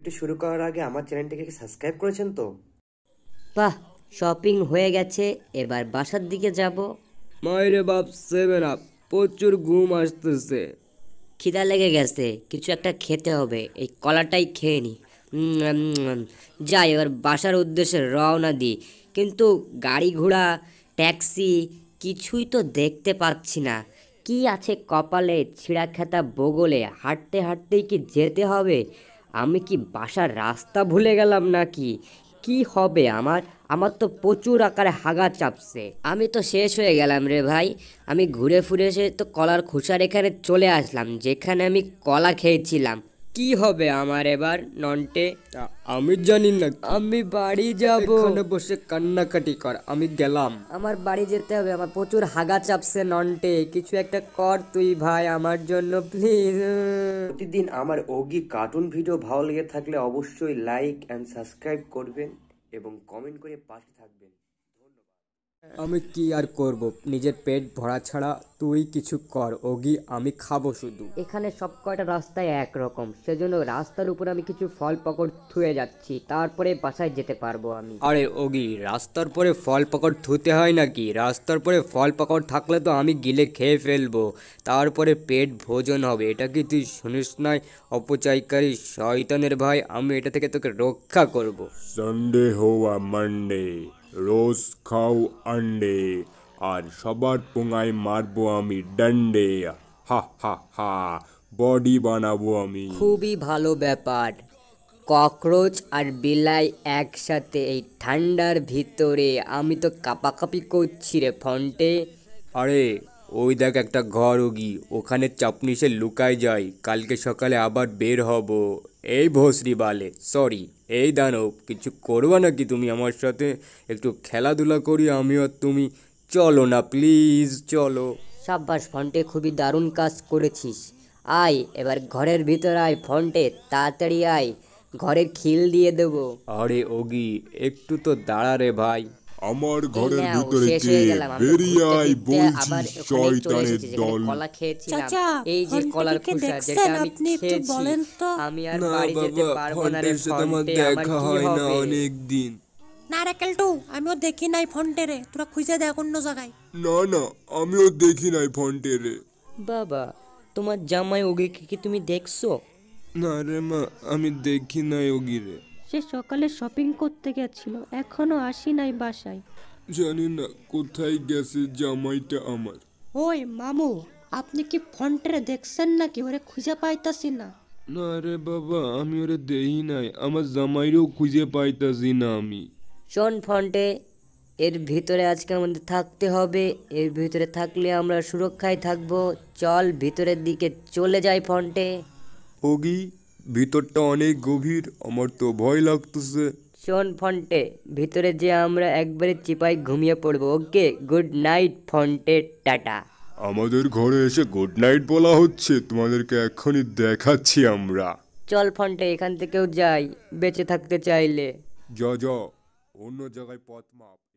একটু শুরু করার আগে আমার চ্যানেলটিকে সাবস্ক্রাইব করেছেন তো বাহ শপিং হয়ে গেছে এবার বাসার দিকে যাব মায়েরে বাপ সেভেন আপ প্রচুর ঘুম আসতেছে খিদা লেগে গেছে কিছু একটা খেতে হবে এই কলাটাই খেয়ে নি যাই এবার বাসার উদ্দেশ্যে রওনা দিই কিন্তু গাড়ি ঘোড়া ট্যাক্সি কিছুই তো দেখতে পাচ্ছি না কি আছে কপালে খেতা বগলে হাঁটতে হাঁটতেই কি যেতে হবে আমি কি বাসার রাস্তা ভুলে গেলাম নাকি কি হবে আমার আমার তো প্রচুর আকারে হাগা চাপছে আমি তো শেষ হয়ে গেলাম রে ভাই আমি ঘুরে ফুরে এসে তো কলার খোসার এখানে চলে আসলাম যেখানে আমি কলা খেয়েছিলাম কি হবে আমার এবার নন্টে আমি জানি না আমি বাড়ি যাব এখানে বসে কান্নাকাটি কর আমি গেলাম আমার বাড়ি যেতে হবে আমার প্রচুর হাগা চাপছে নন্টে কিছু একটা কর তুই ভাই আমার জন্য প্লিজ প্রতিদিন আমার ওগি কার্টুন ভিডিও ভালো লেগে থাকলে অবশ্যই লাইক অ্যান্ড সাবস্ক্রাইব করবেন এবং কমেন্ট করে পাশে থাকবেন আমি কি আর করব নিজের পেট ভরা ছাড়া তুই কিছু কর ওগি আমি খাবো শুধু এখানে সব কয়টা রাস্তায় একরকম সেজন্য রাস্তার উপর আমি কিছু ফল পকড় থুয়ে যাচ্ছি তারপরে বাসায় যেতে পারবো আমি আরে ওগি রাস্তার পরে ফল পকড় থুতে হয় নাকি রাস্তার পরে ফল পকড় থাকলে তো আমি গিলে খেয়ে ফেলবো তারপরে পেট ভোজন হবে এটা কি তুই শুনিস নাই অপচয়কারী শয়তানের ভাই আমি এটা থেকে তোকে রক্ষা করবো সানডে হোয়া মানডে রোজ খাও আন্ডে আর সবার পোঙায় মারবো আমি ডান্ডে হা হা হা বডি বানাবো আমি খুবই ভালো ব্যাপার ককরোচ আর বিলাই একসাথে এই ঠান্ডার ভিতরে আমি তো কাপাকাপি করছি রে ফন্টে আরে ওই দেখ একটা ঘর ওগি ওখানে চাপনিসে লুকায় যায় কালকে সকালে আবার বের হব এই ভসরি বালে সরি এই দানব কিছু করবা নাকি তুমি আমার সাথে একটু খেলাধুলা করি আমি আর তুমি চলো না প্লিজ চলো সাব্বাস ফন্টে খুবই দারুণ কাজ করেছিস আয় এবার ঘরের ভিতর আয় ফন্টে তাড়াতাড়ি আয় ঘরের খিল দিয়ে দেবো আরে ওগি একটু তো দাঁড়া রে ভাই আমার ঘরের ভিতরে কে বেরিয়ে বলছি শয়তানের দল কলা খেয়েছিলাম এই যে কলার খোসা যেটা আমি আর বাড়ি যেতে পারবো না রে আমার অনেক দিন না রে কেলটু আমিও দেখি নাই ফন্টেরে তোরা খুঁজে দেখ অন্য জায়গায় না না আমিও দেখি নাই বাবা তোমার জামাই ওগিকে কি তুমি দেখছো না রে মা আমি দেখি নাই ওগিরে সে সকালে শপিং করতে গেছিল এখনো আসি নাই বাসায় জানি না কোথায় গেছে জামাইটা আমার ওই মামু আপনি কি ফন্টের দেখছেন নাকি ওরে খুঁজে পাইতাছি না না রে বাবা আমি ওরে দেই নাই আমার জামাইরও খুঁজে পাইতাছি না আমি শোন ফন্টে এর ভিতরে আজকে আমাদের থাকতে হবে এর ভিতরে থাকলে আমরা সুরক্ষায় থাকবো চল ভিতরের দিকে চলে যাই ফন্টে ওগি ভিতরটা অনেক গভীর আমার তো ভয় লাগতেছে শোন ফন্টে ভিতরে যে আমরা একবারে চিপাই ঘুমিয়ে পড়বো ওকে গুড নাইট ফন্টে টাটা আমাদের ঘরে এসে গুড নাইট বলা হচ্ছে তোমাদেরকে এখনই দেখাচ্ছি আমরা চল ফন্টে এখান থেকেও যাই বেঁচে থাকতে চাইলে যা যা অন্য জায়গায় পথ মাপ